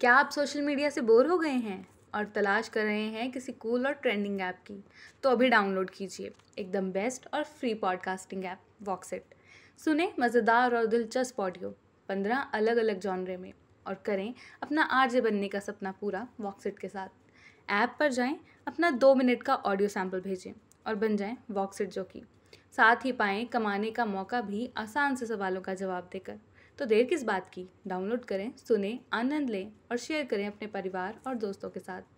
क्या आप social media से बोर हो गए हैं और तलाश कर रहे हैं किसी कूल और ट्रेंडिंग ऐप की तो अभी डाउनलोड कीजिए एकदम बेस्ट और फ्री पॉडकास्टिंग ऐप वॉकसेट सुने मज़ेदार और दिलचस्प ऑडियो पंद्रह अलग अलग जॉनरे में और करें अपना आर बनने का सपना पूरा वॉकसेट के साथ ऐप पर जाएं अपना दो मिनट का ऑडियो सैम्पल भेजें और बन जाएं वॉकसेट जो की साथ ही पाएँ कमाने का मौका भी आसान से सवालों का जवाब देकर तो देर किस बात की डाउनलोड करें सुने आनंद लें और शेयर करें अपने परिवार और दोस्तों के साथ